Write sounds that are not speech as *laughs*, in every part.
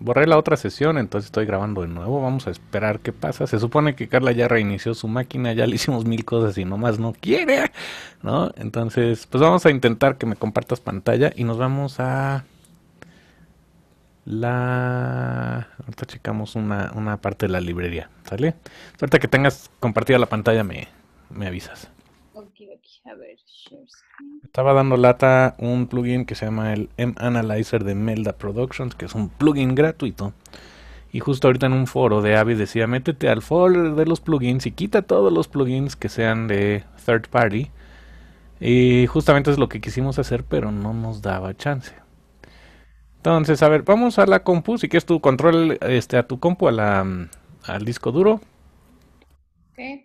borré la otra sesión, entonces estoy grabando de nuevo. Vamos a esperar qué pasa. Se supone que Carla ya reinició su máquina, ya le hicimos mil cosas y nomás no quiere, ¿no? Entonces, pues vamos a intentar que me compartas pantalla y nos vamos a la... Ahorita checamos una, parte de la librería, ¿sale? Suerte que tengas compartida la pantalla me avisas. A ver, share Estaba dando lata un plugin que se llama el M-Analyzer de Melda Productions, que es un plugin gratuito. Y justo ahorita en un foro de Avi decía, métete al folder de los plugins y quita todos los plugins que sean de third party. Y justamente es lo que quisimos hacer, pero no nos daba chance. Entonces, a ver, vamos a la compu. Si quieres tu control este, a tu compu, a mm, al disco duro. Okay.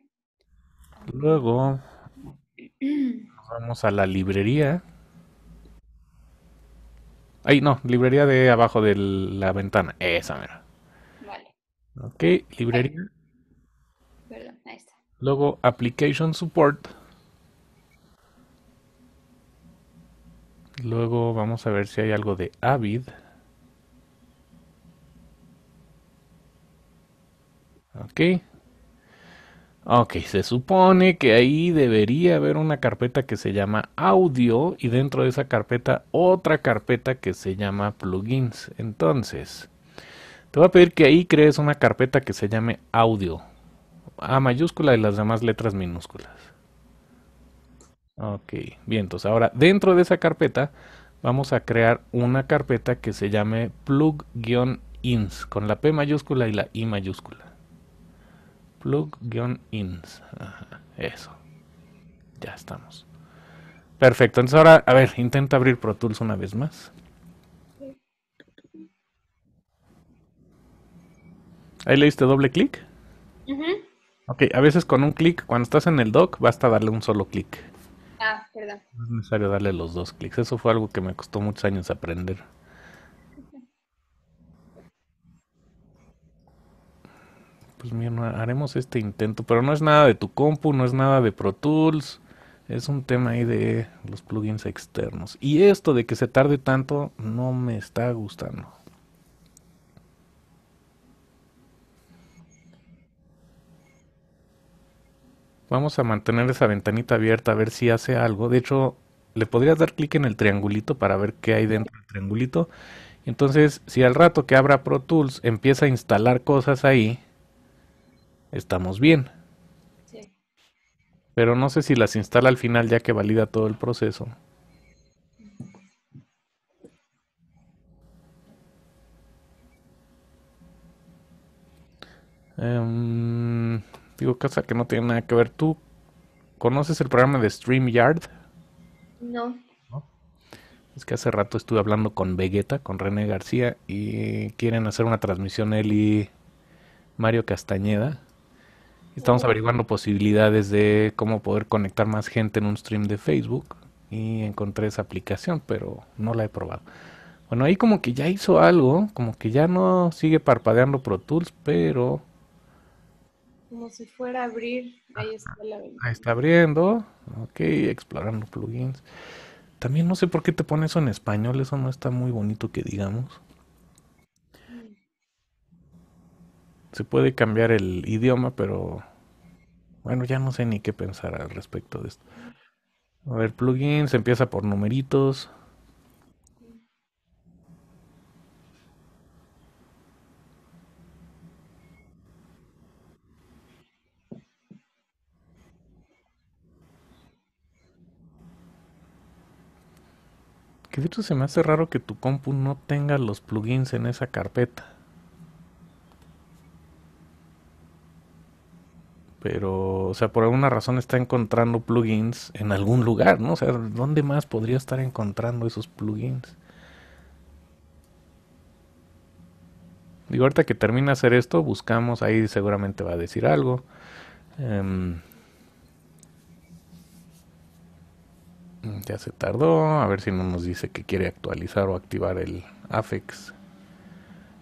Luego vamos a la librería. ahí no, librería de abajo de la ventana. Esa, mira. Vale. Ok, librería. ahí está. Luego, Application Support. Luego vamos a ver si hay algo de Avid. Ok. Ok, se supone que ahí debería haber una carpeta que se llama audio y dentro de esa carpeta otra carpeta que se llama plugins. Entonces, te voy a pedir que ahí crees una carpeta que se llame audio. A mayúscula y las demás letras minúsculas. Ok, bien, entonces ahora dentro de esa carpeta vamos a crear una carpeta que se llame plug-ins con la P mayúscula y la I mayúscula plug-ins. Eso. Ya estamos. Perfecto. Entonces ahora, a ver, intenta abrir Pro Tools una vez más. Ahí le diste doble clic. Ok, a veces con un clic, cuando estás en el dock, basta darle un solo clic. Ah, no es necesario darle los dos clics. Eso fue algo que me costó muchos años aprender. pues mira, haremos este intento, pero no es nada de tu compu, no es nada de Pro Tools, es un tema ahí de los plugins externos. Y esto de que se tarde tanto no me está gustando. Vamos a mantener esa ventanita abierta a ver si hace algo. De hecho, le podrías dar clic en el triangulito para ver qué hay dentro del triangulito. Entonces, si al rato que abra Pro Tools empieza a instalar cosas ahí, estamos bien. Pero no sé si las instala al final ya que valida todo el proceso. Em, digo, cosa que no tiene nada que ver. ¿Tú conoces el programa de StreamYard? no. Es que hace rato estuve hablando con Vegeta, con René García, y quieren hacer una transmisión él y Mario Castañeda Estamos averiguando posibilidades de cómo poder conectar más gente en un stream de Facebook y encontré esa aplicación, pero no la he probado. Bueno, ahí como que ya hizo algo, como que ya no sigue parpadeando Pro Tools, pero... Como si fuera a abrir, ahí está la Ahí está abriendo, ok, explorando plugins. También no sé por qué te pone eso en español, eso no está muy bonito que digamos. se puede cambiar el idioma, pero bueno, ya no sé ni qué pensar al respecto de esto. A ver, plugins, empieza por numeritos. Que de se me hace raro que tu compu no tenga los plugins en esa carpeta. pero, o sea, por alguna razón está encontrando plugins en algún lugar, ¿no? O sea, ¿dónde más podría estar encontrando esos plugins? Digo, ahorita que termina hacer esto, buscamos, ahí seguramente va a decir algo. Em, ya se tardó, a ver si no nos dice que quiere actualizar o activar el Afex.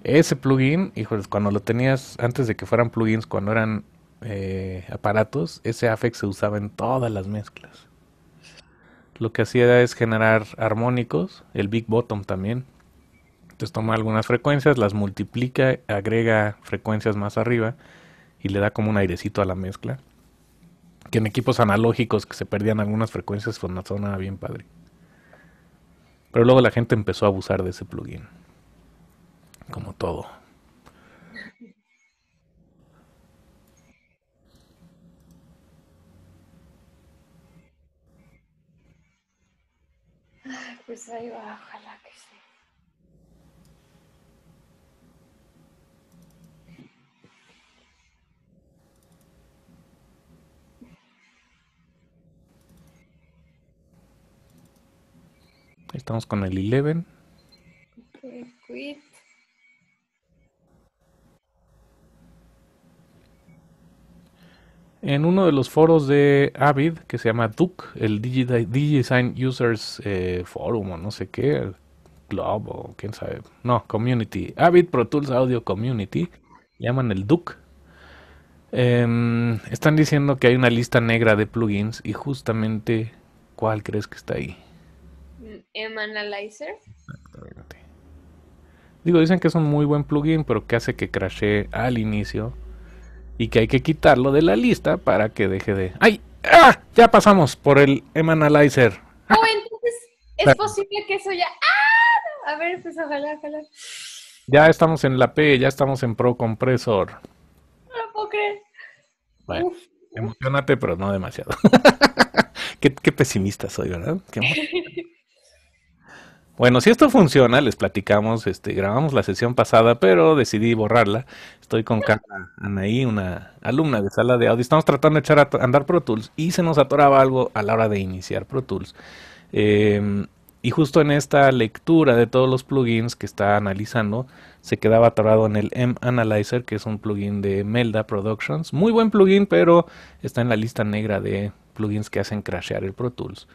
Ese plugin, hijos, cuando lo tenías antes de que fueran plugins, cuando eran eh, aparatos, ese AFEX se usaba en todas las mezclas. Lo que hacía es generar armónicos, el Big Bottom también. Entonces toma algunas frecuencias, las multiplica, agrega frecuencias más arriba y le da como un airecito a la mezcla. Que en equipos analógicos que se perdían algunas frecuencias fue pues, una zona bien padre. Pero luego la gente empezó a abusar de ese plugin. Como todo. Pues ahí va, ojalá que sí. Estamos con el 11. Okay, en uno de los foros de Avid que se llama Duke, el DigiDesign Users eh, Forum o no sé qué, el o quién sabe, no, Community, Avid Pro Tools Audio Community, llaman el Duke. Em, están diciendo que hay una lista negra de plugins y justamente, ¿cuál crees que está ahí? M mm, Analyzer. Exactamente. Digo, dicen que es un muy buen plugin, pero que hace que crashe al inicio y que hay que quitarlo de la lista para que deje de... ¡Ay! ¡Ah! Ya pasamos por el M-Analyzer. Oh, entonces es ah. posible que eso ya... ¡Ah! A ver, pues ojalá, ojalá. Ya estamos en la P, ya estamos en Pro Compresor. No lo Bueno, emocionate, pero no demasiado. *laughs* qué, pesimista soy, ¿verdad? Qué *laughs* Bueno, si esto funciona, les platicamos, este, grabamos la sesión pasada, pero decidí borrarla. Estoy con Carla Anaí, una alumna de sala de audio. Estamos tratando de echar a andar Pro Tools y se nos atoraba algo a la hora de iniciar Pro Tools. Em, y justo en esta lectura de todos los plugins que está analizando, se quedaba atorado en el M-Analyzer, que es un plugin de Melda Productions. Muy buen plugin, pero está en la lista negra de plugins que hacen crashear el Pro Tools.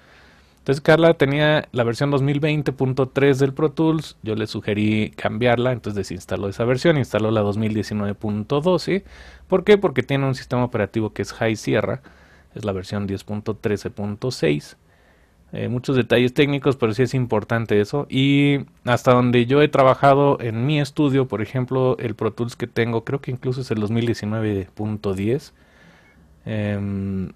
Entonces Carla tenía la versión 2020.3 del Pro Tools, yo le sugerí cambiarla, entonces desinstaló esa versión, instaló la 2019.12. ¿Por qué? Porque tiene un sistema operativo que es High Sierra, es la versión 10.13.6. Eh, muchos detalles técnicos, pero sí es importante eso. Y hasta donde yo he trabajado en mi estudio, por ejemplo, el Pro Tools que tengo, creo que incluso es el 2019.10. Em,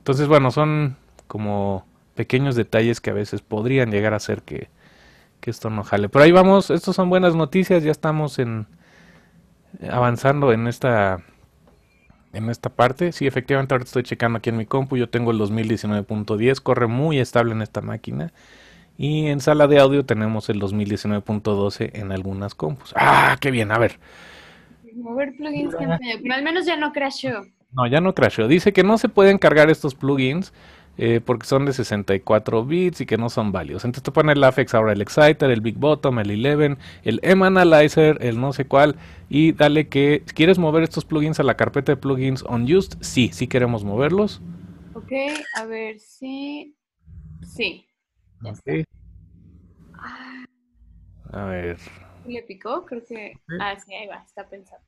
entonces, bueno, son como pequeños detalles que a veces podrían llegar a hacer que, esto no jale. Pero ahí vamos, estas son buenas noticias, ya estamos en avanzando en esta en esta parte. Sí, efectivamente ahora estoy checando aquí en mi compu, yo tengo el 2019.10, corre muy estable en esta máquina. Y en sala de audio tenemos el 2019.12 en algunas compus. ¡Ah, qué bien! A ver. Mover plugins al menos ya no crashó. No, ya no crasheó. Dice que no se pueden cargar estos plugins eh, porque son de 64 bits y que no son válidos. Entonces te pone el Afex ahora, el Exciter, el Big Bottom, el Eleven, el M Analyzer, el no sé cuál. Y dale que, ¿quieres mover estos plugins a la carpeta de plugins on unused? Sí, sí queremos moverlos. Ok, a ver si... Sí. A ver. ¿Le picó? Creo que... Ah, sí, ahí va, está pensando.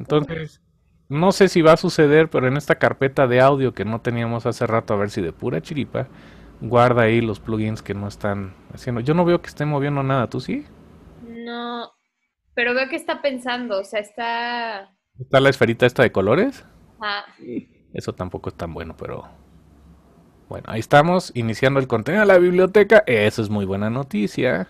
Entonces, no sé si va a suceder, pero en esta carpeta de audio que no teníamos hace rato, a ver si de pura chiripa, guarda ahí los plugins que no están haciendo. Yo no veo que esté moviendo nada, ¿tú sí? No, pero veo que está pensando, o sea, está... ¿Está la esferita esta de colores? Ah. Eso tampoco es tan bueno, pero... Bueno, ahí estamos, iniciando el contenido de la biblioteca. Eso es muy buena noticia.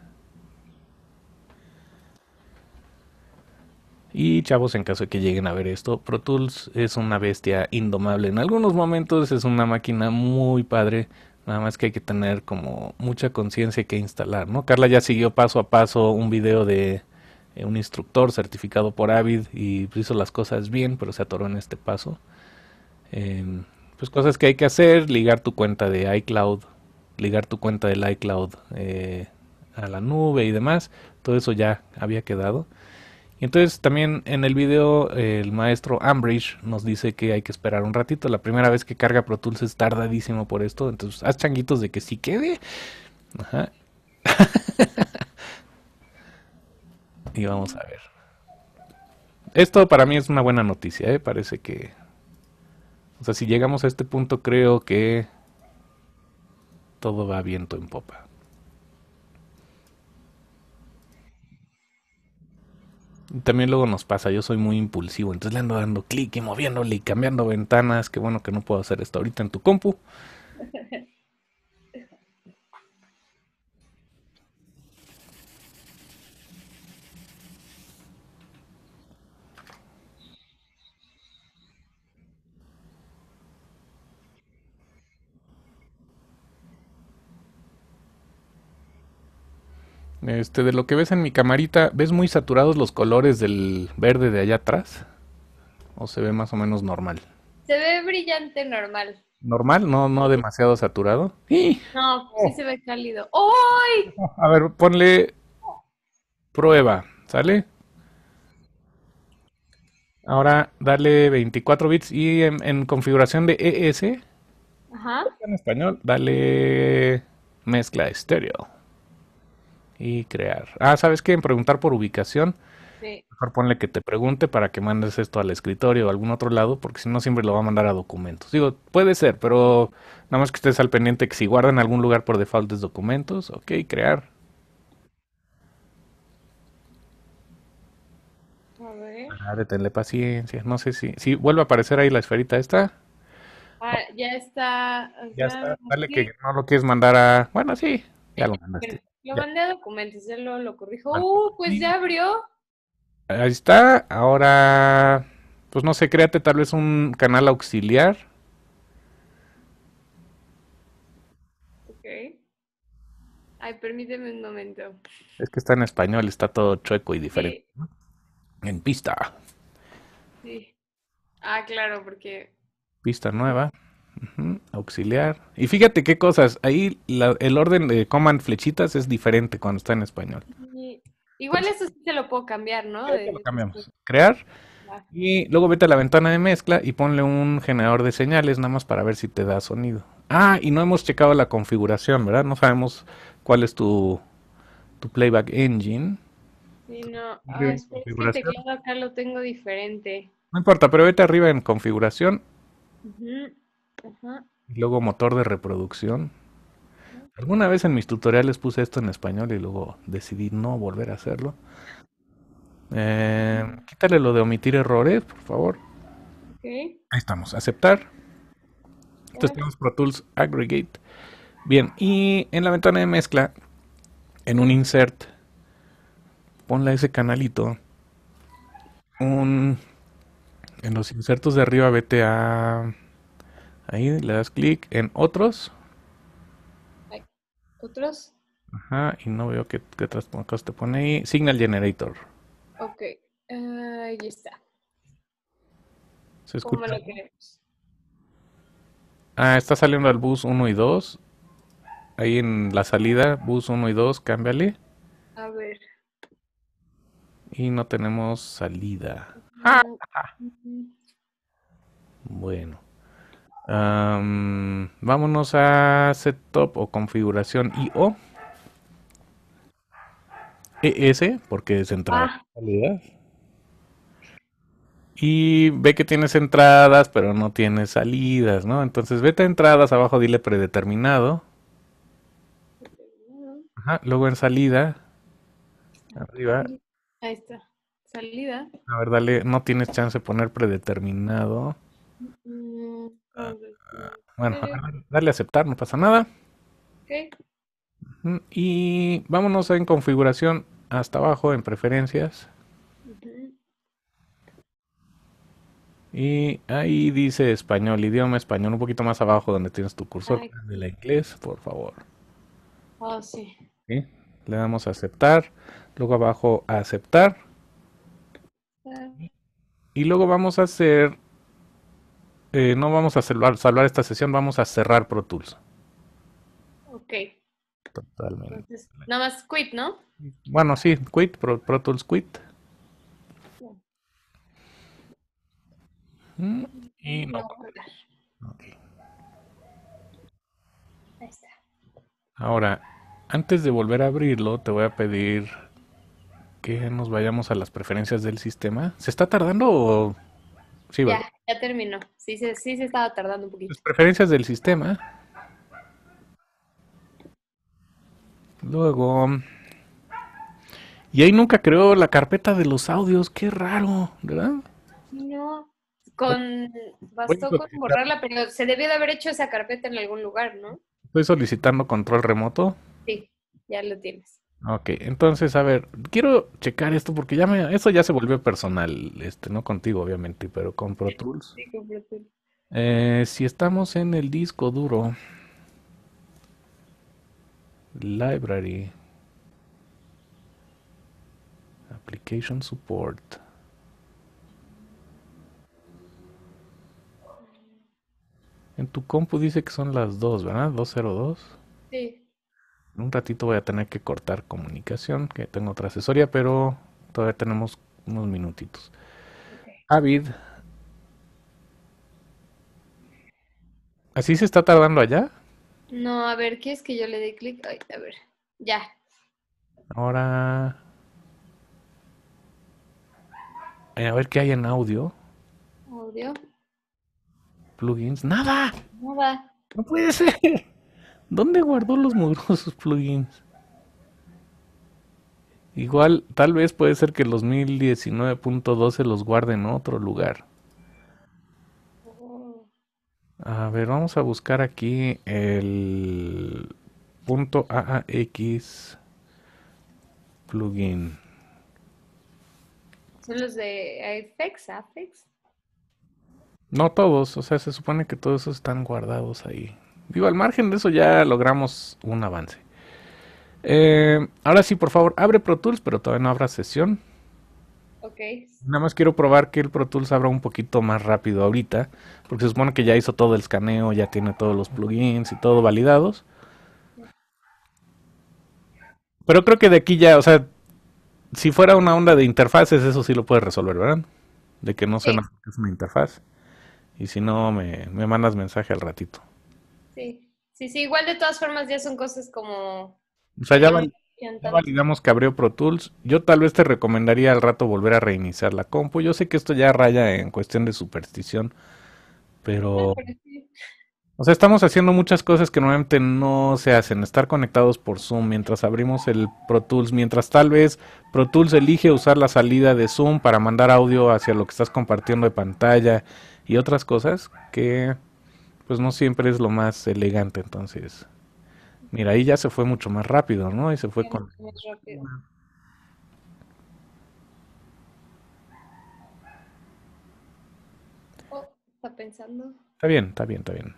Y chavos, en caso de que lleguen a ver esto, Pro Tools es una bestia indomable. En algunos momentos es una máquina muy padre, nada más que hay que tener como mucha conciencia que instalar, ¿no? Carla ya siguió paso a paso un video de eh, un instructor certificado por Avid y hizo las cosas bien, pero se atoró en este paso. Em, pues cosas que hay que hacer, ligar tu cuenta de iCloud, ligar tu cuenta del iCloud eh, a la nube y demás, todo eso ya había quedado. Y entonces también en el video el maestro Ambridge nos dice que hay que esperar un ratito. La primera vez que carga Pro Tools es tardadísimo por esto. Entonces haz changuitos de que sí quede. Ajá. *laughs* y vamos a ver. Esto para mí es una buena noticia, ¿eh? Parece que... O sea, si llegamos a este punto creo que todo va viento en popa. También luego nos pasa, yo soy muy impulsivo, entonces le ando dando clic y moviéndole y cambiando ventanas, qué bueno que no puedo hacer esto ahorita en tu compu. *laughs* Este, de lo que ves en mi camarita, ¿ves muy saturados los colores del verde de allá atrás? ¿O se ve más o menos normal? Se ve brillante normal. ¿Normal? ¿No, no demasiado saturado? ¡Sí! No, pues sí se ve cálido. ¡Ay! A ver, ponle prueba, ¿sale? Ahora dale 24 bits y en, en configuración de ES. Ajá. En español, dale mezcla estéreo y crear. Ah, ¿sabes qué? En preguntar por ubicación. Sí. Mejor ponle que te pregunte para que mandes esto al escritorio o algún otro lado, porque si no siempre lo va a mandar a documentos. Digo, puede ser, pero nada más que estés al pendiente que si guarda en algún lugar por default es documentos, ok, crear. A ver. Ah, tenle paciencia, no sé si, si vuelve a aparecer ahí la esferita esta. Ah, ya está. Ya, está, dale que no lo quieres mandar a... Bueno, sí, ya lo mandaste. Lo mandé a documentos, ya lo, corrijo. Ah, uh, pues ya abrió. Ahí está. Ahora, pues no sé, créate tal vez un canal auxiliar. Ok. Ay, permíteme un momento. Es que está en español, está todo chueco y diferente. En pista. Sí. Ah, claro, porque. Pista nueva auxiliar. Y fíjate qué cosas, ahí el orden de coman flechitas es diferente cuando está en español. igual eso sí se lo puedo cambiar, ¿no? Crear. Y luego vete a la ventana de mezcla y ponle un generador de señales nada más para ver si te da sonido. Ah, y no hemos checado la configuración, ¿verdad? No sabemos cuál es tu, tu playback engine. Sí, no. Ah, es que este acá lo tengo diferente. No importa, pero vete arriba en configuración. Ajá. Y luego motor de reproducción. Alguna vez en mis tutoriales puse esto en español y luego decidí no volver a hacerlo. Eh, quítale lo de omitir errores, por favor. Ahí estamos, aceptar. Entonces tenemos Pro Tools Aggregate. Bien, y en la ventana de mezcla, en un insert, ponle ese canalito. Un, en los insertos de arriba vete a Ahí le das clic en otros. ¿Otros? Ajá, y no veo qué, qué cosas te pone ahí. Signal Generator. Ok, ahí está. ¿Se escucha? Ah, está saliendo al bus 1 y 2. Ahí en la salida, bus 1 y 2, cámbiale. A ver. Y no tenemos salida. No. Ah, ah. Bueno vámonos a setup o configuración IO. ES, porque es entrada. Ah. Y ve que tienes entradas, pero no tienes salidas, ¿no? Entonces vete a entradas, abajo dile predeterminado. Ajá, luego en salida. Arriba. Ahí está. Salida. A ver, dale, no tienes chance de poner predeterminado. Bueno, *laughs* darle a aceptar, no pasa nada. Okay. Mm, y vámonos en configuración hasta abajo, en preferencias. Y ahí dice español, idioma español, un poquito más abajo donde tienes tu cursor de la inglés, por favor. Ah, sí. Le damos a aceptar, luego abajo a aceptar. Y luego vamos a hacer eh, no vamos a salvar, esta sesión, vamos a cerrar Pro Tools. Ok. Totalmente. nada más quit, ¿no? Bueno, sí, quit, Pro, Tools quit. Mm, y no. no. Ahí está. Ahora, antes de volver a abrirlo, te voy a pedir que nos vayamos a las preferencias del sistema. ¿Se está tardando o.? ya, terminó. Sí, sí, sí se estaba tardando un poquito. Las preferencias del sistema. Luego. Y ahí nunca creó la carpeta de los audios. Qué raro, ¿verdad? No. Con, bastó con borrarla, pero se debió de haber hecho esa carpeta en algún lugar, ¿no? Estoy solicitando control remoto. Sí, ya lo tienes. Ok, entonces, a ver, quiero checar esto porque ya me, eso ya se volvió personal, este, no contigo, obviamente, pero con Pro Tools. Sí, con Pro Tools. Eh, si estamos en el disco duro, Library, Application Support. En tu compu dice que son las dos, ¿verdad? 202. Sí un ratito voy a tener que cortar comunicación, que tengo otra asesoría, pero todavía tenemos unos minutitos. Avid. ¿Así se está tardando allá? No, a ver, ¿qué es que yo le dé clic? a ver, ya. Ahora. Eh, a ver qué hay en audio. Audio. Plugins. Nada. Nada. No puede ser. ¿Dónde guardó los mugrosos *laughs* plugins? Igual, tal vez puede ser que los 1019.12 los guarde en otro lugar. A ver, vamos a buscar aquí el punto plugin. ¿Son los de Apex? No todos, o sea, se supone que todos esos están guardados ahí. Vivo al margen de eso ya logramos un avance. Eh, ahora sí, por favor, abre Pro Tools, pero todavía no abra sesión. Ok. Nada más quiero probar que el Pro Tools abra un poquito más rápido ahorita, porque se supone que ya hizo todo el escaneo, ya tiene todos los plugins y todo validados. Pero creo que de aquí ya, o sea, si fuera una onda de interfaces, eso sí lo puedes resolver, ¿verdad? De que no sea se una interfaz. Y si no, me mandas mensaje al ratito sí. Sí, igual de todas formas ya son cosas como... O sea, ya, validamos que abrió Pro Tools. Yo tal vez te recomendaría al rato volver a reiniciar la compu. Yo sé que esto ya raya en cuestión de superstición, pero... Ah, o sea, estamos haciendo muchas cosas que normalmente no se hacen. Estar conectados por Zoom mientras abrimos el Pro Tools, mientras tal vez Pro Tools elige usar la salida de Zoom para mandar audio hacia lo que estás compartiendo de pantalla y otras cosas que pues no siempre es lo más elegante, entonces. Mira, ahí ya se fue mucho más rápido, ¿no? Y se fue con... Oh, está pensando. Está bien, está bien, está bien.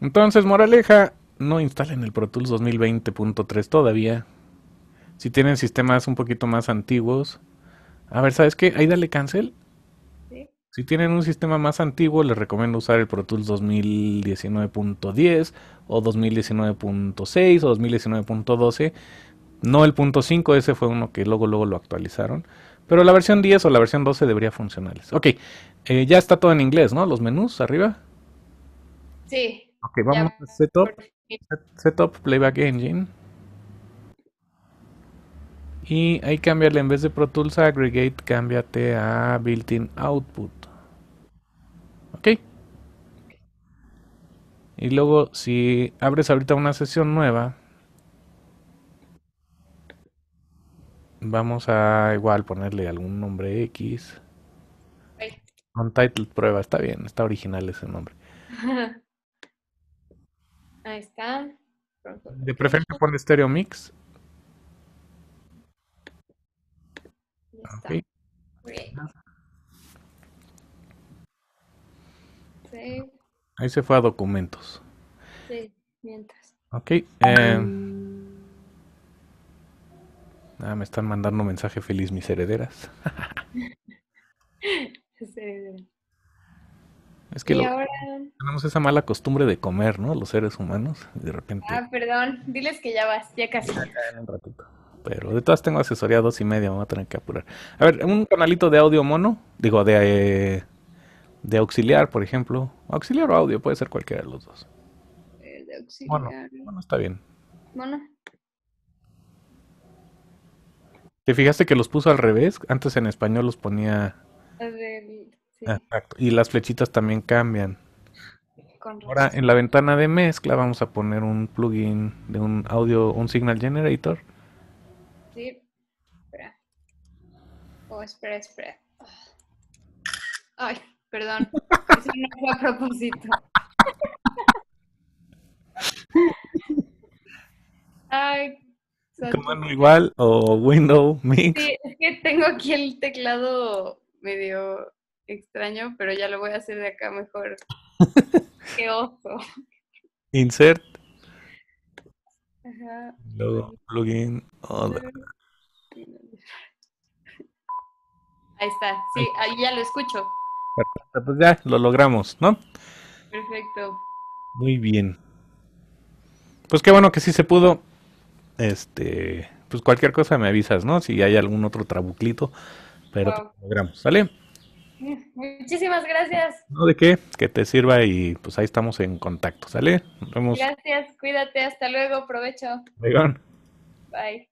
Entonces, moraleja, no instalen el Pro Tools 2020.3 todavía. Si tienen sistemas un poquito más antiguos. A ver, ¿sabes qué? Ahí dale cancel si tienen un sistema más antiguo, les recomiendo usar el Pro Tools 2019.10 o 2019.6 o 2019.12. No el .5, ese fue uno que luego, luego lo actualizaron. Pero la versión 10 o la versión 12 debería funcionarles. Ok, eh, ya está todo en inglés, ¿no? Los menús arriba. Sí. Ok, vamos a setup, setup, Playback Engine. Y ahí cambiarle, en vez de Pro Tools Aggregate, cámbiate a Built-in Output. Y luego, si abres ahorita una sesión nueva, vamos a igual ponerle algún nombre X. Un title prueba, está bien, está original ese nombre. *laughs* Ahí está. De preferencia pon Stereo Mix. Okay. Ahí se fue a documentos. Sí, mientras. Ok. Em, ah, me están mandando mensaje feliz mis herederas. *laughs* es que tenemos esa mala costumbre de comer, ¿no? Los seres humanos, de repente. Ah, perdón, diles que ya vas, ya casi. Pero de todas tengo asesoría dos y media, me voy a tener que apurar. A ver, un canalito de audio mono, digo, de, eh, de auxiliar, por ejemplo. Auxiliar o audio, puede ser cualquiera de los dos. El de auxiliar. Bueno, está bien. Bueno. ¿Te fijaste que los puso al revés? Antes en español los ponía. Exacto. Y las flechitas también cambian. Ahora en la ventana de mezcla vamos a poner un plugin de un audio, un signal generator. Sí. Espera. Oh, espera, espera. Ay perdón. Eso no fue a propósito. Ay, igual o Windows Sí, es que tengo aquí el teclado medio extraño, pero ya lo voy a hacer de acá mejor. *laughs* Qué oso. Insert. Luego plugin. Ahí está, sí, ahí ya lo escucho pues ya lo logramos, ¿no? Perfecto. Muy bien. Pues qué bueno que sí se pudo. Este, pues cualquier cosa me avisas, ¿no? Si hay algún otro trabuclito, pero lo logramos, ¿sale? Muchísimas gracias. No de qué, que te sirva y pues ahí estamos en contacto, ¿sale? Nos vemos. Gracias, cuídate, hasta luego, provecho. Bye.